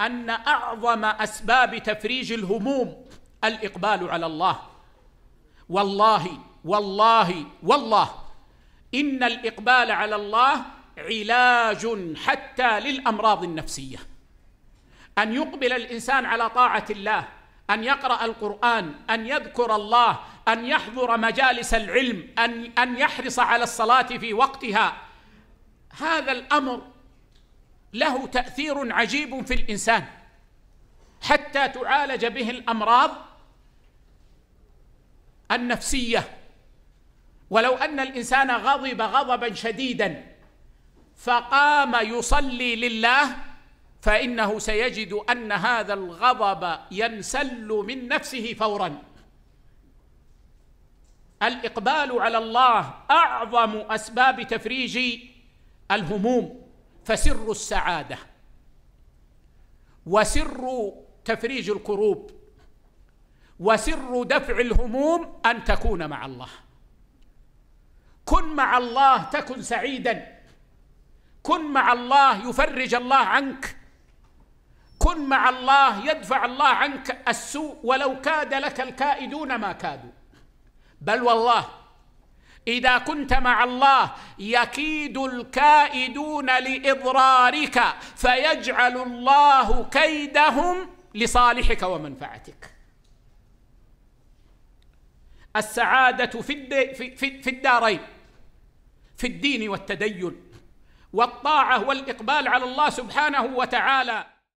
ان اعظم اسباب تفريج الهموم الاقبال على الله والله والله والله ان الاقبال على الله علاج حتى للامراض النفسيه ان يقبل الانسان على طاعه الله ان يقرا القران ان يذكر الله ان يحضر مجالس العلم ان ان يحرص على الصلاه في وقتها هذا الامر له تاثير عجيب في الانسان حتى تعالج به الامراض النفسيه ولو ان الانسان غضب غضبا شديدا فقام يصلي لله فانه سيجد ان هذا الغضب ينسل من نفسه فورا الاقبال على الله اعظم اسباب تفريج الهموم فسر السعاده وسر تفريج الكروب وسر دفع الهموم ان تكون مع الله كن مع الله تكن سعيدا كن مع الله يفرج الله عنك كن مع الله يدفع الله عنك السوء ولو كاد لك الكائدون ما كادوا بل والله اذا كنت مع الله يكيد الكائدون لاضرارك فيجعل الله كيدهم لصالحك ومنفعتك السعاده في في الدارين في الدين والتدين والطاعه والاقبال على الله سبحانه وتعالى